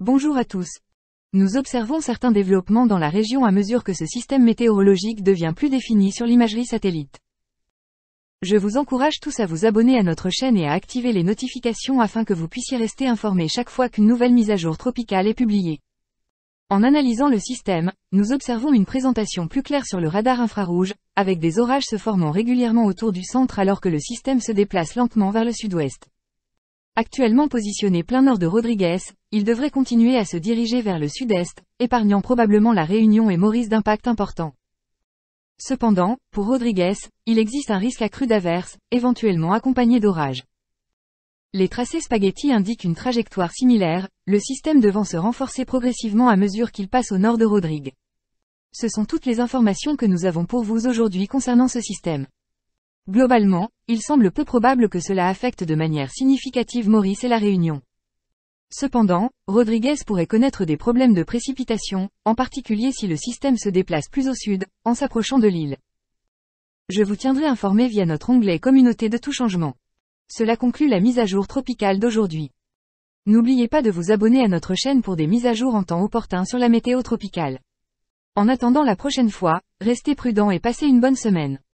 Bonjour à tous. Nous observons certains développements dans la région à mesure que ce système météorologique devient plus défini sur l'imagerie satellite. Je vous encourage tous à vous abonner à notre chaîne et à activer les notifications afin que vous puissiez rester informé chaque fois qu'une nouvelle mise à jour tropicale est publiée. En analysant le système, nous observons une présentation plus claire sur le radar infrarouge, avec des orages se formant régulièrement autour du centre alors que le système se déplace lentement vers le sud-ouest. Actuellement positionné plein nord de Rodriguez, il devrait continuer à se diriger vers le sud-est, épargnant probablement la Réunion et Maurice d'impact important. Cependant, pour Rodriguez, il existe un risque accru d'averse, éventuellement accompagné d'orages. Les tracés spaghetti indiquent une trajectoire similaire, le système devant se renforcer progressivement à mesure qu'il passe au nord de Rodrigues. Ce sont toutes les informations que nous avons pour vous aujourd'hui concernant ce système. Globalement, il semble peu probable que cela affecte de manière significative Maurice et la Réunion. Cependant, Rodriguez pourrait connaître des problèmes de précipitation, en particulier si le système se déplace plus au sud, en s'approchant de l'île. Je vous tiendrai informé via notre onglet Communauté de tout changement. Cela conclut la mise à jour tropicale d'aujourd'hui. N'oubliez pas de vous abonner à notre chaîne pour des mises à jour en temps opportun sur la météo tropicale. En attendant la prochaine fois, restez prudents et passez une bonne semaine.